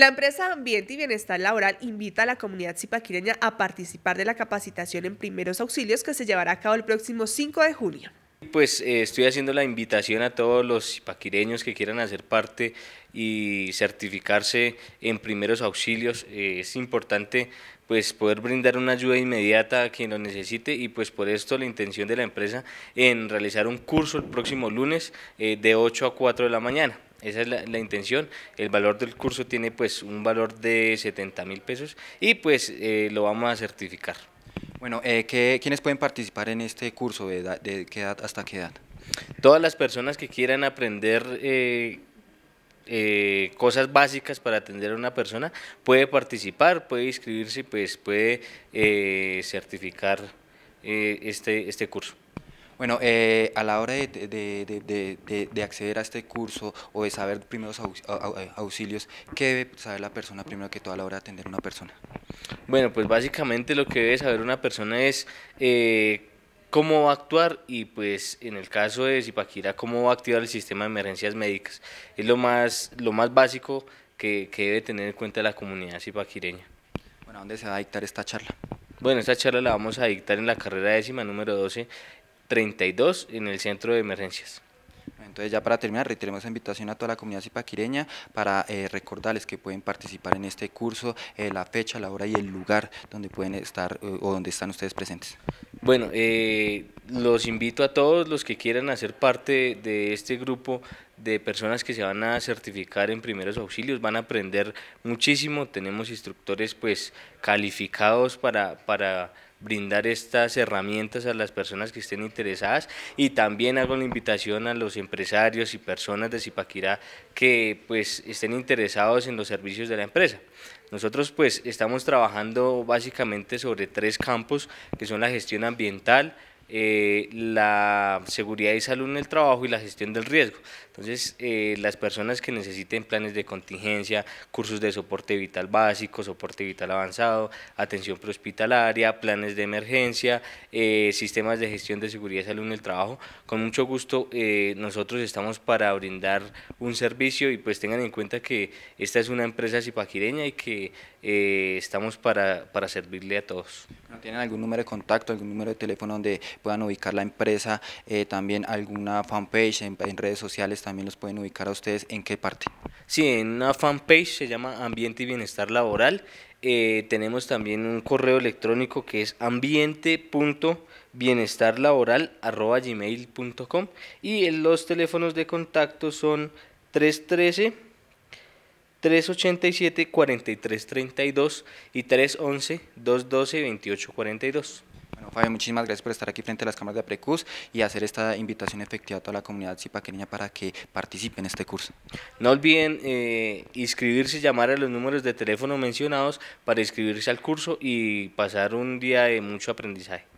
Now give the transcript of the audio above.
La empresa Ambiente y Bienestar Laboral invita a la comunidad zipaquireña a participar de la capacitación en primeros auxilios que se llevará a cabo el próximo 5 de junio. Pues eh, estoy haciendo la invitación a todos los cipaquireños que quieran hacer parte y certificarse en primeros auxilios. Eh, es importante pues poder brindar una ayuda inmediata a quien lo necesite y pues por esto la intención de la empresa en realizar un curso el próximo lunes eh, de 8 a 4 de la mañana. Esa es la, intención. El valor del curso tiene pues un valor de 70 mil pesos y pues eh, lo vamos a certificar. Bueno, eh, ¿qué, ¿quiénes pueden participar en este curso? De, edad, ¿De qué edad hasta qué edad? Todas las personas que quieran aprender eh, eh, cosas básicas para atender a una persona puede participar, puede inscribirse, pues puede certificar este, este curso. Bueno, eh, a la hora de, de, de, de, acceder a este curso o de saber primeros eh, auxilios, ¿qué debe saber la persona primero que todo a la hora de atender a una persona? Bueno, pues básicamente lo que debe saber una persona es... Eh, cómo va a actuar y pues en el caso de Zipaquira cómo va a activar el sistema de emergencias médicas. Es lo más, lo más básico que, que debe tener en cuenta la comunidad zipaquireña. Bueno, ¿a dónde se va a dictar esta charla? Bueno, esta charla la vamos a dictar en la carrera décima número 12 32 en el centro de emergencias. Entonces ya para terminar, reiteremos la invitación a toda la comunidad cipaquireña para eh, recordarles que pueden participar en este curso, eh, la fecha, la hora y el lugar donde pueden estar eh, o donde están ustedes presentes. Bueno, los invito a todos los que quieran hacer parte de este grupo de personas que se van a certificar en primeros auxilios, van a aprender muchísimo, tenemos instructores pues calificados para... para brindar estas herramientas a las personas que estén interesadas y también hago la invitación a los empresarios y personas de Zipaquirá que pues estén interesados en los servicios de la empresa. Nosotros pues estamos trabajando básicamente sobre tres campos que son la gestión ambiental, eh, la seguridad y salud en el trabajo y la gestión del riesgo. Entonces, eh, las personas que necesiten planes de contingencia, cursos de soporte vital básico, soporte vital avanzado, atención prehospitalaria, planes de emergencia, eh, sistemas de gestión de seguridad y salud en el trabajo, con mucho gusto nosotros estamos para brindar un servicio y pues tengan en cuenta que esta es una empresa zipaquireña y que estamos para, para servirle a todos. ¿Tienen algún número de contacto, algún número de teléfono donde puedan ubicar la empresa, eh, también alguna fanpage en, redes sociales, también los pueden ubicar a ustedes en qué parte. Sí, en una fanpage se llama Ambiente y Bienestar Laboral. Eh, tenemos también un correo electrónico que es com y los teléfonos de contacto son 313 387-4332 y 311-212-2842. Bueno, Fabio, muchísimas gracias por estar aquí frente a las cámaras de APRECUS y hacer esta invitación efectiva a toda la comunidad zipaqueña para que participe en este curso. No olviden eh, inscribirse llamar a los números de teléfono mencionados para inscribirse al curso y pasar un día de mucho aprendizaje.